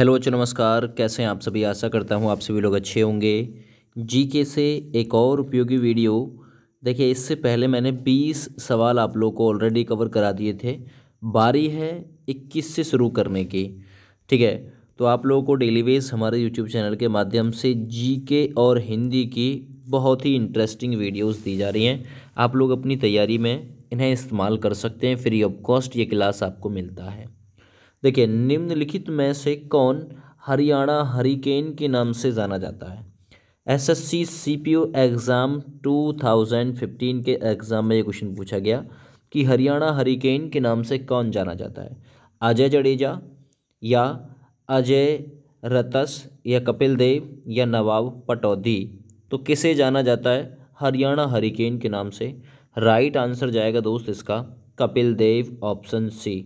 hello बच्चों नमस्कार कैसे हैं आप सभी आशा करता हूं आप सभी लोग अच्छे होंगे जीके से एक और उपयोगी वीडियो देखिए इससे पहले मैंने 20 सवाल आप लोग को ऑलरेडी कवर करा दिए थे बारी है 21 से शुरू करने की ठीक है तो आप लोगों को डेली वेज हमारे यूट्यूब चैनल के माध्यम से जीके और हिंदी की बहुत ही इंटरेस्टिंग वीडियोज़ दी जा रही हैं आप लोग अपनी तैयारी में इन्हें इस्तेमाल कर सकते हैं फ्री ऑफ कॉस्ट ये क्लास आपको मिलता है देखिए निम्नलिखित में से कौन हरियाणा हरिकेन के नाम से जाना जाता है एसएससी सीपीओ एग्ज़ाम 2015 के एग्ज़ाम में ये क्वेश्चन पूछा गया कि हरियाणा हरिकेन के नाम से कौन जाना जाता है अजय जडेजा या अजय रतस या कपिल देव या नवाब पटौदी तो किसे जाना जाता है हरियाणा हरिकेन के नाम से राइट आंसर जाएगा दोस्त इसका कपिल देव ऑप्शन सी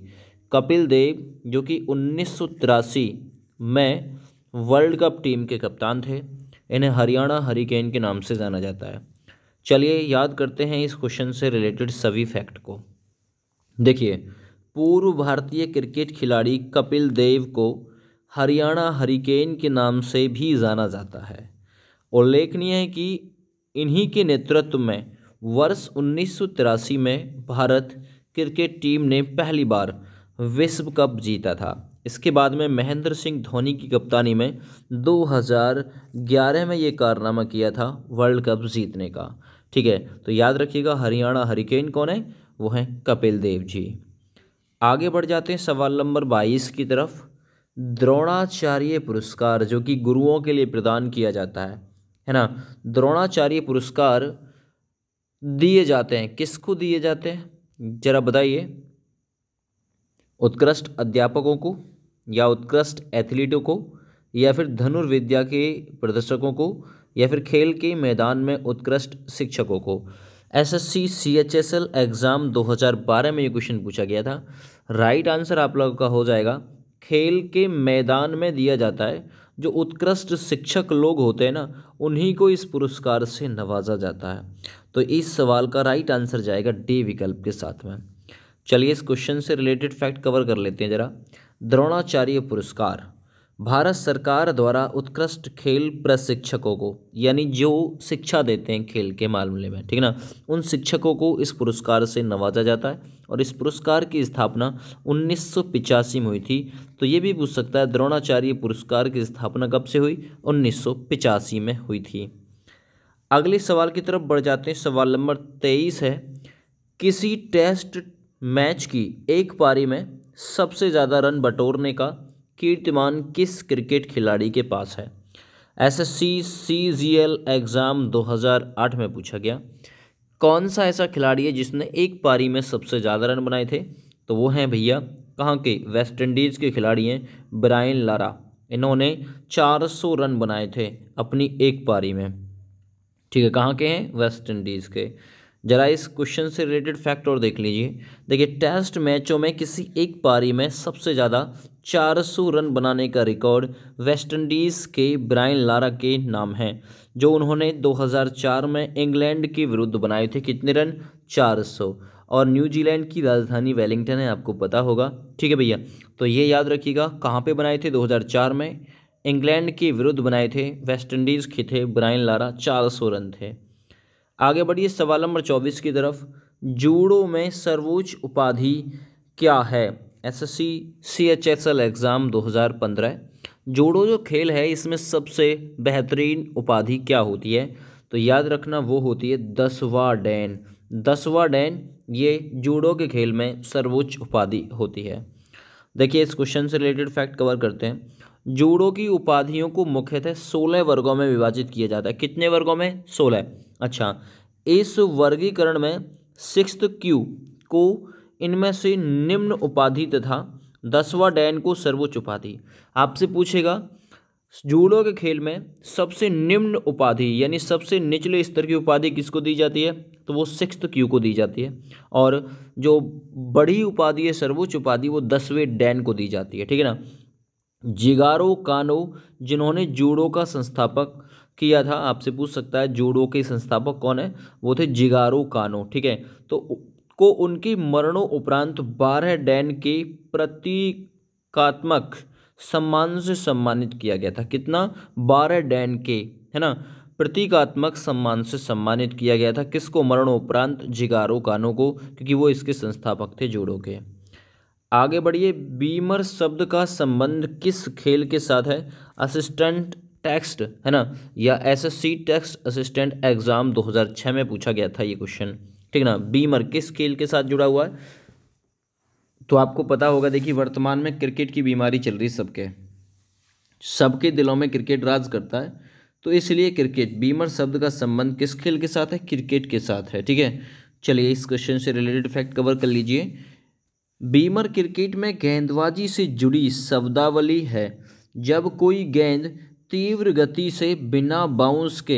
कपिल देव जो कि उन्नीस में वर्ल्ड कप टीम के कप्तान थे इन्हें हरियाणा हरिकेन के नाम से जाना जाता है चलिए याद करते हैं इस क्वेश्चन से रिलेटेड सभी फैक्ट को देखिए पूर्व भारतीय क्रिकेट खिलाड़ी कपिल देव को हरियाणा हरिकेन के नाम से भी जाना जाता है उल्लेखनीय है कि इन्हीं के नेतृत्व में वर्ष उन्नीस में भारत क्रिकेट टीम ने पहली बार विश्व कप जीता था इसके बाद में महेंद्र सिंह धोनी की कप्तानी में 2011 में ये कारनामा किया था वर्ल्ड कप जीतने का ठीक है तो याद रखिएगा हरियाणा हरिकेन कौन है वो हैं कपिल देव जी आगे बढ़ जाते हैं सवाल नंबर बाईस की तरफ द्रोणाचार्य पुरस्कार जो कि गुरुओं के लिए प्रदान किया जाता है है ना द्रोणाचार्य पुरस्कार दिए जाते हैं किसको दिए जाते हैं जरा बताइए उत्कृष्ट अध्यापकों को या उत्कृष्ट एथलीटों को या फिर धनुर्विद्या के प्रदर्शकों को या फिर खेल के मैदान में उत्कृष्ट शिक्षकों को एसएससी सीएचएसएल एग्ज़ाम 2012 में ये क्वेश्चन पूछा गया था राइट आंसर आप लोगों का हो जाएगा खेल के मैदान में दिया जाता है जो उत्कृष्ट शिक्षक लोग होते हैं ना उन्हीं को इस पुरस्कार से नवाजा जाता है तो इस सवाल का राइट आंसर जाएगा डी विकल्प के साथ में चलिए इस क्वेश्चन से रिलेटेड फैक्ट कवर कर लेते हैं जरा द्रोणाचार्य पुरस्कार भारत सरकार द्वारा उत्कृष्ट खेल प्रशिक्षकों को यानी जो शिक्षा देते हैं खेल के मामले में ठीक है ना उन शिक्षकों को इस पुरस्कार से नवाजा जाता है और इस पुरस्कार की स्थापना उन्नीस में हुई थी तो ये भी पूछ सकता है द्रोणाचार्य पुरस्कार की स्थापना कब से हुई उन्नीस में हुई थी अगले सवाल की तरफ बढ़ जाते हैं सवाल नंबर तेईस है किसी टेस्ट मैच की एक पारी में सबसे ज़्यादा रन बटोरने का कीर्तिमान किस क्रिकेट खिलाड़ी के पास है एसएससी सीजीएल एग्ज़ाम 2008 में पूछा गया कौन सा ऐसा खिलाड़ी है जिसने एक पारी में सबसे ज़्यादा रन बनाए थे तो वो हैं भैया कहाँ के वेस्ट इंडीज़ के खिलाड़ी हैं ब्रायन लारा इन्होंने 400 रन बनाए थे अपनी एक पारी में ठीक है कहाँ के हैं वेस्ट इंडीज़ के जरा इस क्वेश्चन से रिलेटेड फैक्ट और देख लीजिए देखिए टेस्ट मैचों में किसी एक पारी में सबसे ज़्यादा 400 रन बनाने का रिकॉर्ड वेस्टइंडीज़ के ब्रायन लारा के नाम है जो उन्होंने 2004 में इंग्लैंड के विरुद्ध बनाए थे कितने रन 400 और न्यूजीलैंड की राजधानी वेलिंगटन है आपको पता होगा ठीक है भैया तो ये याद रखिएगा कहाँ पर बनाए थे दो में इंग्लैंड के विरुद्ध बनाए थे वेस्टइंडीज़ के थे ब्रायन लारा चार रन थे आगे बढ़िए सवाल नंबर चौबीस की तरफ जूडो में सर्वोच्च उपाधि क्या है एसएससी सीएचएसएल एग्ज़ाम 2015 जूडो जो खेल है इसमें सबसे बेहतरीन उपाधि क्या होती है तो याद रखना वो होती है दसवा डैन दसवा डैन ये जूडो के खेल में सर्वोच्च उपाधि होती है देखिए इस क्वेश्चन से रिलेटेड फैक्ट कवर करते हैं जूडो की उपाधियों को मुख्यतः सोलह वर्गों में विभाजित किया जाता है कितने वर्गों में सोलह अच्छा इस वर्गीकरण में सिक्स क्यू को इनमें से निम्न उपाधि तथा दसवा डैन को सर्वोच्च उपाधि आपसे पूछेगा जूडो के खेल में सबसे निम्न उपाधि यानी सबसे निचले स्तर की उपाधि किसको दी जाती है तो वो सिक्स क्यू को दी जाती है और जो बड़ी उपाधि है सर्वोच्च उपाधि वो दसवें डैन को दी जाती है ठीक है ना जिगारो कानो जिन्होंने जूडो का संस्थापक किया था आपसे पूछ सकता है जूडो के संस्थापक कौन है वो थे जिगारो कानो ठीक है तो को उनकी मरणोपरांत बारह डैन के प्रतीकात्मक सम्मान से सम्मानित किया गया था कितना बारह डैन के है ना प्रतीकात्मक सम्मान से सम्मानित किया गया था किसको मरणोपरांत जिगारो कानो को क्योंकि वो इसके संस्थापक थे जोड़ो के आगे बढ़िए बीमर शब्द का संबंध किस खेल के साथ है असिस्टेंट टेक्स्ट है ना या एसएससी टेक्स्ट असिस्टेंट एग्ज़ाम 2006 में पूछा गया था ये क्वेश्चन ठीक ना बीमर किस खेल के साथ जुड़ा हुआ है तो आपको पता होगा देखिए वर्तमान में क्रिकेट की बीमारी चल रही सबके सबके दिलों में क्रिकेट राज करता है तो इसलिए क्रिकेट बीमर शब्द का संबंध किस खेल के साथ है क्रिकेट के साथ है ठीक है चलिए इस क्वेश्चन से रिलेटेड फैक्ट कवर कर लीजिए बीमर क्रिकेट में गेंदबाजी से जुड़ी शब्दावली है जब कोई गेंद तीव्र गति से बिना बाउंस के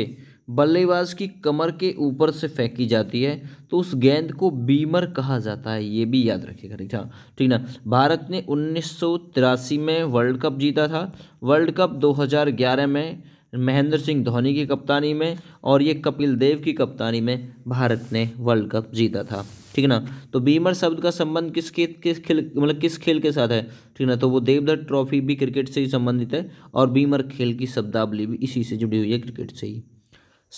बल्लेबाज की कमर के ऊपर से फेंकी जाती है तो उस गेंद को बीमर कहा जाता है ये भी याद रखिएगा ठीक ना भारत ने उन्नीस में वर्ल्ड कप जीता था वर्ल्ड कप 2011 में महेंद्र सिंह धोनी की कप्तानी में और ये कपिल देव की कप्तानी में भारत ने वर्ल्ड कप जीता था ठीक ना तो बीमर शब्द का संबंध किस खेल किस खेल मतलब किस खेल के साथ है ठीक ना तो वो देवदत्त ट्रॉफी भी क्रिकेट से ही संबंधित है और बीमर खेल की शब्दावली भी इसी से जुड़ी हुई है क्रिकेट से ही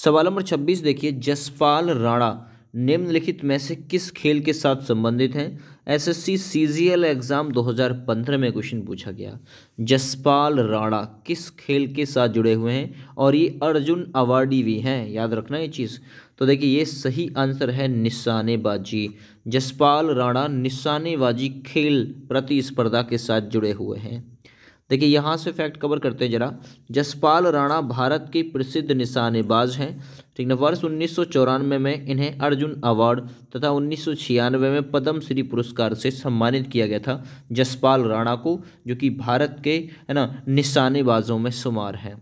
सवाल नंबर छब्बीस देखिए जसपाल राणा निम्नलिखित में से किस खेल के साथ संबंधित हैं एसएससी सीजीएल एग्ज़ाम 2015 में क्वेश्चन पूछा गया जसपाल राणा किस खेल के साथ जुड़े हुए हैं और ये अर्जुन अवार्डी भी हैं याद रखना ये चीज़ तो देखिए ये सही आंसर है निशानेबाजी जसपाल राणा निशानेबाजी खेल प्रतिस्पर्धा के साथ जुड़े हुए हैं देखिए यहाँ से फैक्ट कवर करते हैं जरा जसपाल राणा भारत के प्रसिद्ध निशानेबाज हैं ठीक है वर्ष उन्नीस में इन्हें अर्जुन अवार्ड तथा उन्नीस में पद्म श्री पुरस्कार से सम्मानित किया गया था जसपाल राणा को जो कि भारत के है ना निशानेबाजों में शुमार हैं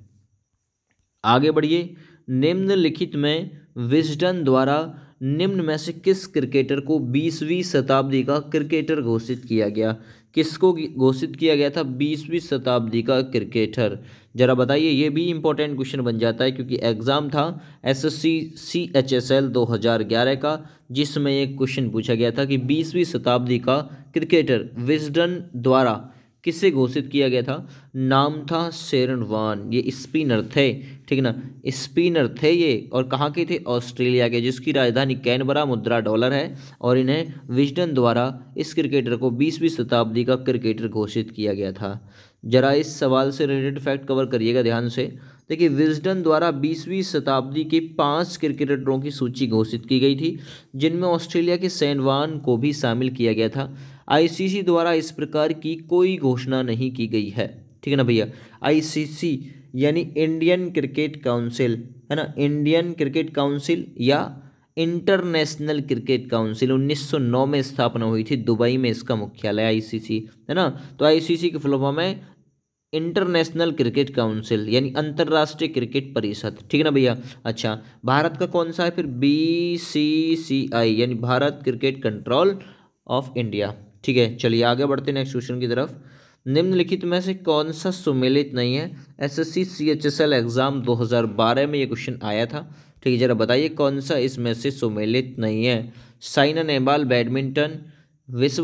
आगे बढ़िए निम्नलिखित में विजडन द्वारा निम्न में से किस क्रिकेटर को बीसवीं शताब्दी का क्रिकेटर घोषित किया गया किसको घोषित किया गया था बीसवीं शताब्दी का क्रिकेटर जरा बताइए ये भी इम्पोर्टेंट क्वेश्चन बन जाता है क्योंकि एग्ज़ाम था S S C C H S L दो हज़ार ग्यारह का जिसमें एक क्वेश्चन पूछा गया था कि बीसवीं शताब्दी का क्रिकेटर विजडन द्वारा किससे घोषित किया गया था नाम था शेरनवान ये स्पिनर थे ठीक ना स्पिनर थे ये और कहाँ के थे ऑस्ट्रेलिया के जिसकी राजधानी कैनबरा मुद्रा डॉलर है और इन्हें विजडन द्वारा इस क्रिकेटर को बीसवीं शताब्दी का क्रिकेटर घोषित किया गया था जरा इस सवाल से रिलेटेड फैक्ट कवर करिएगा ध्यान से देखिए विजडन द्वारा बीसवीं शताब्दी के पांच क्रिकेटरों की सूची घोषित की गई थी जिनमें ऑस्ट्रेलिया के सैनवान को भी शामिल किया गया था आईसीसी द्वारा इस प्रकार की कोई घोषणा नहीं की गई है ठीक है ना भैया आईसीसी यानी इंडियन क्रिकेट काउंसिल है ना इंडियन क्रिकेट काउंसिल या इंटरनेशनल क्रिकेट काउंसिल 1909 में स्थापना हुई थी दुबई में इसका मुख्यालय आईसीसी है ना तो आईसीसी के फुल फॉर्म है इंटरनेशनल क्रिकेट काउंसिल यानी अंतर्राष्ट्रीय क्रिकेट परिषद ठीक है ना भैया अच्छा भारत का कौन सा है फिर बी सी सी आई यानी Bharat cricket control of India ठीक है चलिए आगे बढ़ते नेक्स्ट क्वेश्चन की तरफ निम्नलिखित में से कौन सा सुमेलित नहीं है एसएससी सीएचएसएल एग्ज़ाम 2012 में ये क्वेश्चन आया था ठीक है जरा बताइए कौन सा इसमें से सुमेलित नहीं है साइना नेहवाल बैडमिंटन विश्व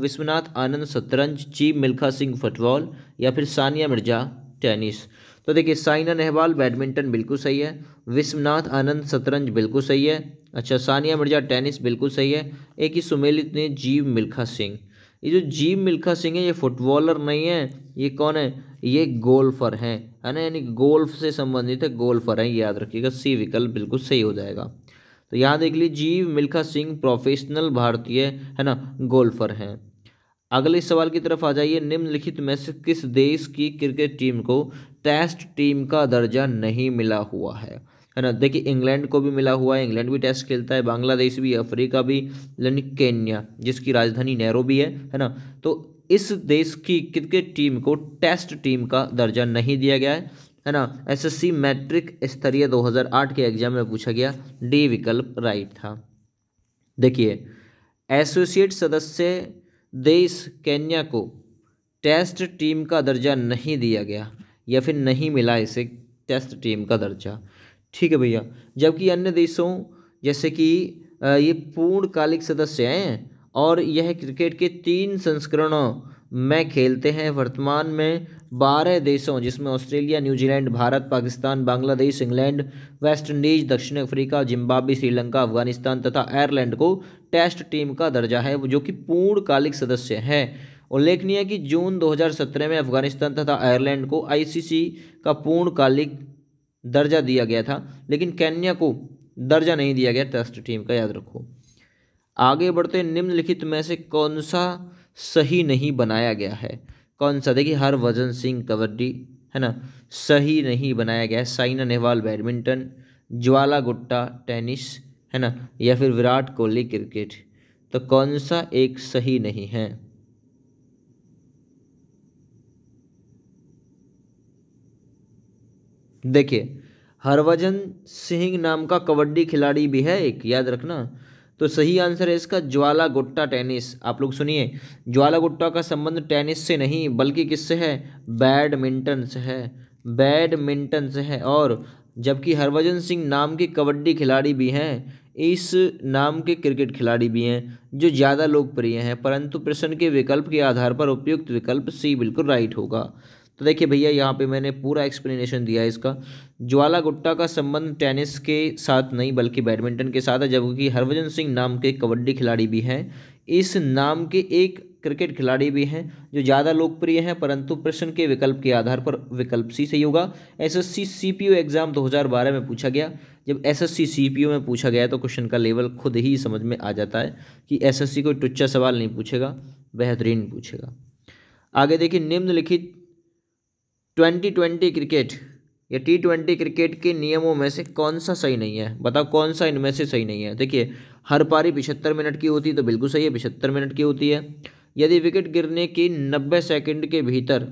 विश्वनाथ आनंद शतरंज जी मिल्खा सिंह फुटबॉल या फिर सानिया मिर्जा टेनिस तो देखिए साइना नेहवाल बैडमिंटन बिल्कुल सही है विश्वनाथ आनंद शतरंज बिल्कुल सही है अच्छा सानिया मिर्जा टेनिस बिल्कुल सही है एक ही सुमेलित ने जीव मिल्खा सिंह ये जो जीव मिल्खा सिंह है ये फुटबॉलर नहीं है ये कौन है ये गोल्फर हैं है ना यानी गोल्फ से संबंधित है गोल्फर हैं याद रखिएगा सी विकल्प बिल्कुल सही हो जाएगा तो यहाँ देख लीजिए जीव मिल्खा सिंह प्रोफेशनल भारतीय है ना गोल्फर हैं अगले सवाल की तरफ आ जाइए निम्नलिखित में से किस देश की क्रिकेट टीम को टेस्ट टीम का दर्जा नहीं मिला हुआ है है ना देखिए इंग्लैंड को भी मिला हुआ है इंग्लैंड भी टेस्ट खेलता है बांग्लादेश भी अफ्रीका भी यानी केन्या जिसकी राजधानी नेहरू भी है है ना तो इस देश की क्रिकेट टीम को टेस्ट टीम का दर्जा नहीं दिया गया है है ना एसएससी मैट्रिक स्तरीय 2008 के एग्जाम में पूछा गया डी विकल्प राइट था देखिए एसोसिएट सदस्य देश केन्या को टेस्ट टीम का दर्जा नहीं दिया गया या फिर नहीं मिला इसे टेस्ट टीम का दर्जा ठीक है भैया जबकि अन्य देशों जैसे कि ये पूर्णकालिक सदस्य हैं और यह क्रिकेट के तीन संस्करणों में खेलते हैं वर्तमान में बारह देशों जिसमें Australia New Zealand Bharat Pakistan Bangladesh England West Indies दक्षिण अफ्रीका जिम्बाब्वे श्रीलंका अफगानिस्तान तथा आयरलैंड को टेस्ट टीम का दर्जा है जो कि पूर्णकालिक सदस्य है उल्लेखनीय है कि जून 2017 में अफगानिस्तान तथा आयरलैंड को आईसीसी का पूर्णकालिक दर्जा दिया गया था लेकिन केन्या को दर्जा नहीं दिया गया टेस्ट टीम का याद रखो आगे बढ़ते निम्नलिखित में से कौन सा सही नहीं बनाया गया है कौन सा देखिए हरभजन सिंह कबड्डी है ना सही नहीं बनाया गया है साइना नेहवाल बैडमिंटन ज्वाला गुट्टा टेनिस है ना या फिर विराट कोहली क्रिकेट तो कौन सा एक सही नहीं है देखिए हरभजन सिंह नाम का कबड्डी खिलाड़ी भी है एक याद रखना तो सही आंसर है इसका ज्वाला गुट्टा टेनिस आप लोग सुनिए ज्वाला गुट्टा का संबंध टेनिस से नहीं बल्कि किससे है बैडमिंटन से है बैडमिंटन से है और जबकि हरभजन सिंह नाम के कबड्डी खिलाड़ी भी हैं इस नाम के क्रिकेट खिलाड़ी भी हैं जो ज़्यादा लोकप्रिय हैं परंतु प्रश्न के विकल्प के आधार पर उपयुक्त विकल्प सी बिल्कुल राइट होगा तो देखिए भैया यहाँ पे मैंने पूरा एक्सप्लेनेशन दिया है इसका ज्वाला गुट्टा का संबंध टेनिस के साथ नहीं बल्कि बैडमिंटन के साथ है जबकि हरभजन सिंह नाम के कबड्डी खिलाड़ी भी हैं इस नाम के एक क्रिकेट खिलाड़ी भी हैं जो ज़्यादा लोकप्रिय हैं परंतु प्रश्न के विकल्प के आधार पर विकल्प सी सही होगा एसएससी सीपीयू एग्ज़ाम 2012 में पूछा गया जब एसएससी सीपीयू में पूछा गया तो क्वेश्चन का लेवल खुद ही समझ में आ जाता है कि एसएससी कोई टुच्चा सवाल नहीं पूछेगा बेहतरीन पूछेगा आगे देखिए निम्नलिखित ट्वेंटी ट्वेंटी क्रिकेट या टी ट्वेंटी क्रिकेट के नियमों में से कौन सा सही नहीं है बताओ कौन सा इनमें से सही नहीं है देखिए हर पारी पिछहत्तर मिनट की होती है तो बिल्कुल सही है पिछहत्तर मिनट की होती है यदि विकेट गिरने की नब्बे सेकंड के भीतर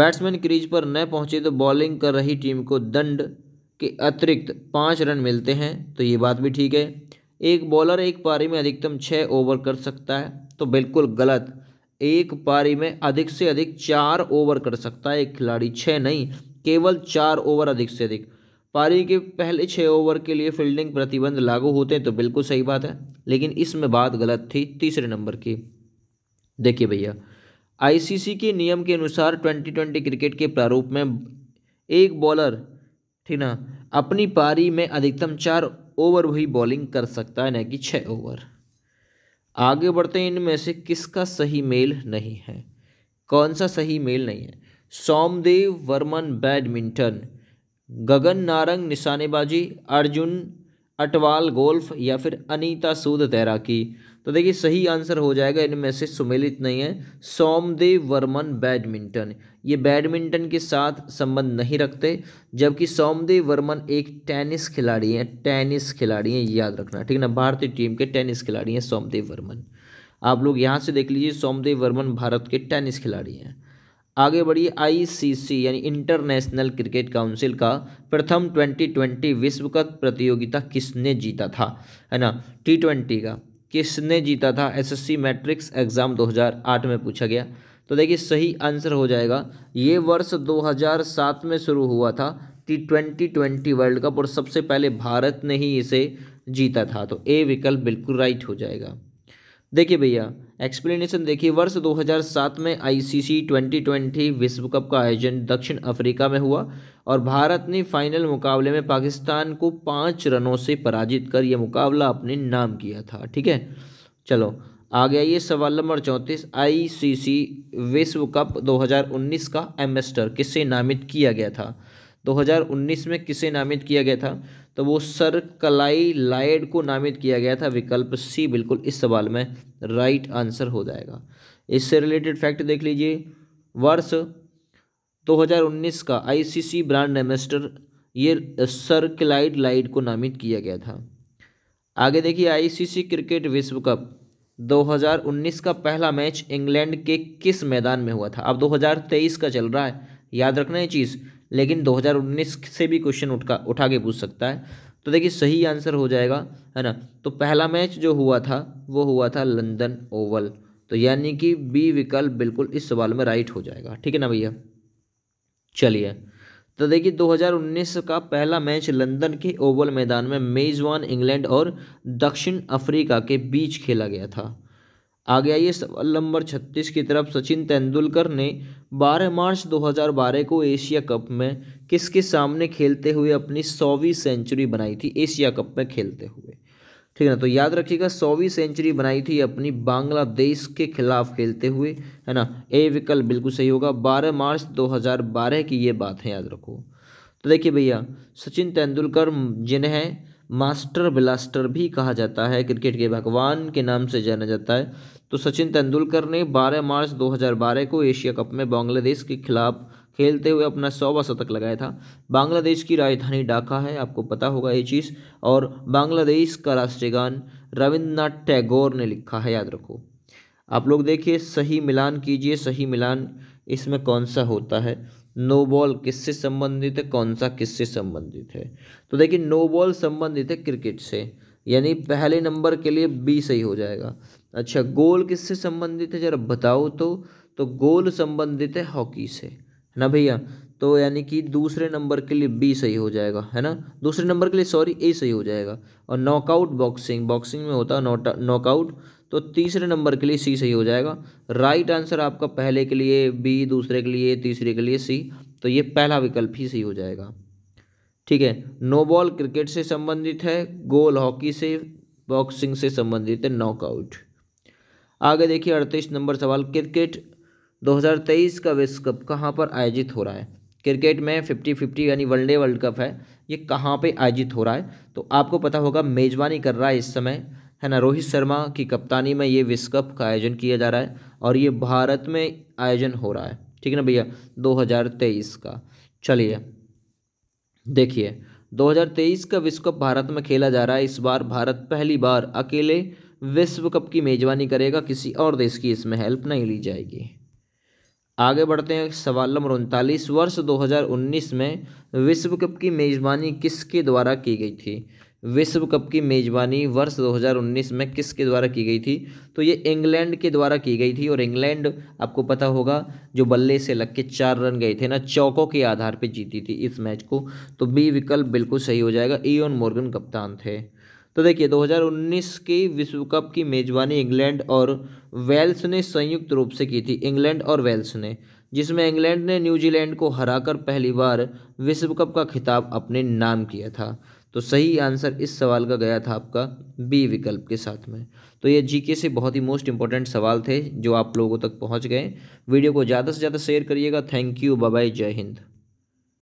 बैट्समैन क्रीज पर न पहुंचे तो बॉलिंग कर रही टीम को दंड के अतिरिक्त पाँच रन मिलते हैं तो ये बात भी ठीक है एक बॉलर एक पारी में अधिकतम छः ओवर कर सकता है तो बिल्कुल गलत एक पारी में अधिक से अधिक चार ओवर कर सकता है एक खिलाड़ी छः नहीं केवल चार ओवर अधिक से अधिक पारी के पहले छः ओवर के लिए फील्डिंग प्रतिबंध लागू होते हैं तो बिल्कुल सही बात है लेकिन इसमें बात गलत थी तीसरे नंबर की देखिए भैया आईसीसी के नियम के अनुसार ट्वेंटी ट्वेंटी क्रिकेट के प्रारूप में एक बॉलर ठीक ना अपनी पारी में अधिकतम चार ओवर ही बॉलिंग कर सकता है न कि छः ओवर आगे बढ़ते हैं इनमें से किसका सही मेल नहीं है कौन सा सही मेल नहीं है सोमदेव वर्मन बैडमिंटन गगन नारंग निशानेबाजी अर्जुन अटवाल गोल्फ या फिर अनीता सूद तैराकी तो देखिए सही आंसर हो जाएगा इनमें से सुमेलित नहीं है सोमदेव वर्मन बैडमिंटन ये बैडमिंटन के साथ संबंध नहीं रखते जबकि सोमदेव वर्मन एक टेनिस खिलाड़ी हैं टेनिस खिलाड़ी हैं याद रखना ठीक है ना भारतीय टीम के टेनिस खिलाड़ी हैं सोमदेव वर्मन आप लोग यहाँ से देख लीजिए सोमदेव वर्मन भारत के टेनिस खिलाड़ी हैं आगे बढ़िए आईसीसी यानी इंटरनेशनल क्रिकेट काउंसिल का प्रथम 2020 विश्व कप प्रतियोगिता किसने जीता था है ना टी ट्वेंटी का किसने जीता था एसएससी मैट्रिक्स एग्ज़ाम 2008 में पूछा गया तो देखिए सही आंसर हो जाएगा ये वर्ष 2007 में शुरू हुआ था T twenty twenty world cup और सबसे पहले भारत ने ही इसे जीता था तो ए विकल्प बिल्कुल राइट हो जाएगा देखिए भैया एक्सप्लेनेशन देखिए वर्ष 2007 में आईसीसी 2020 विश्व कप का आयोजन दक्षिण अफ्रीका में हुआ और भारत ने फाइनल मुकाबले में पाकिस्तान को पाँच रनों से पराजित कर यह मुकाबला अपने नाम किया था ठीक है चलो आ गया ये सवाल नंबर चौंतीस आईसीसी विश्व कप 2019 का एम्बेस्टर किससे नामित किया गया था 2019 में किसे नामित किया गया था तो वो सर कलाई लाइड को नामित किया गया था विकल्प सी बिल्कुल इस सवाल में राइट आंसर हो जाएगा इससे रिलेटेड फैक्ट देख लीजिए वर्ष 2019 का आईसीसी ब्रांड एम्बेस्टर ये सर क्लाइड लाइट को नामित किया गया था आगे देखिए आईसीसी क्रिकेट विश्व कप 2019 का पहला मैच इंग्लैंड के किस मैदान में हुआ था अब 2023 का चल रहा है याद रखना ये चीज़ लेकिन 2019 से भी क्वेश्चन उठका उठा के पूछ सकता है तो देखिए सही आंसर हो जाएगा है ना तो पहला मैच जो हुआ था वो हुआ था लंदन ओवल तो यानी कि बी विकल्प बिल्कुल इस सवाल में राइट हो जाएगा ठीक है ना भैया चलिए तो देखिए 2019 का पहला मैच लंदन के ओवल मैदान में मेज़बान इंग्लैंड और दक्षिण अफ्रीका के बीच खेला गया था आगे आइए सवाल नंबर 36 की तरफ सचिन तेंदुलकर ने 12 मार्च 2012 को एशिया कप में किसके सामने खेलते हुए अपनी सौवीं सेंचुरी बनाई थी एशिया कप में खेलते हुए ठीक है ना तो याद रखिएगा सौवीं सेंचुरी बनाई थी अपनी बांग्लादेश के खिलाफ खेलते हुए है ना ए विकल्प बिल्कुल सही होगा बारह मार्च बारह की ये बात है याद रखो तो देखिए भैया सचिन तेंदुलकर जिन्हें मास्टर ब्लास्टर भी कहा जाता है क्रिकेट के भगवान के नाम से जाना जाता है तो सचिन तेंदुलकर ने 12 मार्च 2012 को एशिया कप में बांग्लादेश के खिलाफ खेलते हुए अपना सौवा शतक लगाया था बांग्लादेश की राजधानी ढाका है आपको पता होगा ये चीज़ और बांग्लादेश का राष्ट्रीय गान रविंद्रनाथ टैगोर ने लिखा है याद रखो आप लोग देखिए सही मिलान कीजिए सही मिलान इसमें कौन सा होता है नो बॉल किससे संबंधित है कौन सा किससे संबंधित है तो देखिए नो बॉल संबंधित है क्रिकेट से यानी पहले नंबर के लिए बी सही हो जाएगा अच्छा गोल किससे संबंधित है जरा बताओ तो तो गोल संबंधित है हॉकी से है ना भैया तो यानी कि दूसरे नंबर के लिए बी सही हो जाएगा है ना दूसरे नंबर के लिए सॉरी ए सही हो जाएगा और नॉकआउट बॉक्सिंग बॉक्सिंग में होता है नॉकआउट तो तीसरे नंबर के लिए सी सही हो जाएगा राइट आंसर आपका पहले के लिए बी दूसरे के लिए तीसरे के लिए सी तो ये पहला विकल्प ही सही हो जाएगा ठीक है नो बॉल क्रिकेट से संबंधित है गोल हॉकी से बॉक्सिंग से संबंधित है नॉकआउट आगे देखिए अड़तीस नंबर सवाल क्रिकेट 2023 का विश्व कप कहाँ पर आयोजित हो रहा है क्रिकेट में फिफ्टी फिफ्टी यानी वनडे वर्ल्ड कप है ये कहाँ पे आयोजित हो रहा है तो आपको पता होगा मेज़बानी कर रहा है इस समय है ना रोहित शर्मा की कप्तानी में ये विश्व कप का आयोजन किया जा रहा है और ये भारत में आयोजन हो रहा है ठीक है ना भैया दो का चलिए देखिए 2023 का विश्व कप भारत में खेला जा रहा है इस बार भारत पहली बार अकेले विश्व कप की मेजबानी करेगा किसी और देश की इसमें हेल्प नहीं ली जाएगी आगे बढ़ते हैं सवाल नंबर उनतालीस वर्ष 2019 में विश्व कप की मेज़बानी किसके द्वारा की गई थी विश्व कप की मेज़बानी वर्ष 2019 में किसके द्वारा की गई थी तो ये इंग्लैंड के द्वारा की गई थी और इंग्लैंड आपको पता होगा जो बल्ले से लग के चार रन गए थे ना चौकों के आधार पर जीती थी इस मैच को तो बी विकल्प बिल्कुल सही हो जाएगा ईओन मॉर्गन कप्तान थे तो देखिए 2019 की विश्व कप की मेज़बानी इंग्लैंड और वेल्स ने संयुक्त रूप से की थी इंग्लैंड और वेल्स ने जिसमें इंग्लैंड ने न्यूजीलैंड को हराकर पहली बार विश्व कप का खिताब अपने नाम किया था तो सही आंसर इस सवाल का गया था आपका बी विकल्प के साथ में तो ये जीके से बहुत ही मोस्ट इंपॉर्टेंट सवाल थे जो आप लोगों तक पहुंच गए वीडियो को ज़्यादा से ज़्यादा शेयर करिएगा थैंक यू बाय जय हिंद